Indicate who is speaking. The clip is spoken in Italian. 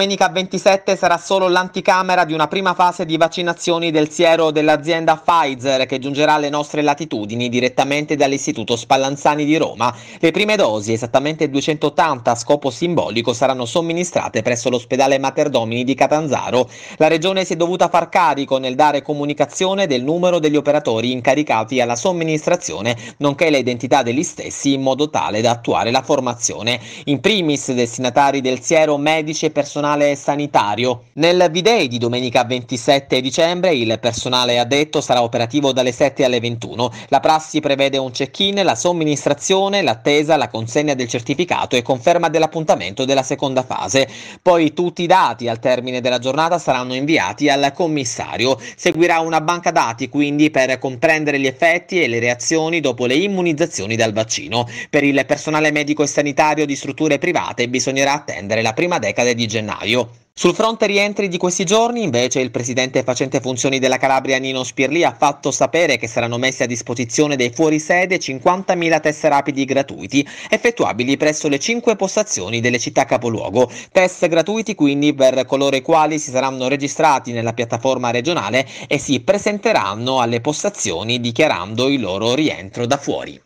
Speaker 1: Domenica 27 sarà solo l'anticamera di una prima fase di vaccinazioni del siero dell'azienda Pfizer che giungerà alle nostre latitudini direttamente dall'Istituto Spallanzani di Roma. Le prime dosi, esattamente 280 a scopo simbolico, saranno somministrate presso l'ospedale Mater Domini di Catanzaro. La regione si è dovuta far carico nel dare comunicazione del numero degli operatori incaricati alla somministrazione, nonché le identità degli stessi in modo tale da attuare la formazione. In primis destinatari del siero medici e personale personale sanitario. Nel V-Day di domenica 27 dicembre il personale addetto sarà operativo dalle 7 alle 21. La prassi prevede un check-in, la somministrazione, l'attesa, la consegna del certificato e conferma dell'appuntamento della seconda fase. Poi tutti i dati al termine della giornata saranno inviati al commissario. Seguirà una banca dati quindi per comprendere gli effetti e le reazioni dopo le immunizzazioni dal vaccino. Per il personale medico e sanitario di strutture private bisognerà attendere la prima decade di gennaio gennaio. Sul fronte rientri di questi giorni, invece, il presidente facente funzioni della Calabria Nino Spirli ha fatto sapere che saranno messi a disposizione dei fuorisede 50.000 test rapidi gratuiti, effettuabili presso le 5 postazioni delle città capoluogo. Test gratuiti quindi per coloro i quali si saranno registrati nella piattaforma regionale e si presenteranno alle postazioni dichiarando il loro rientro da fuori.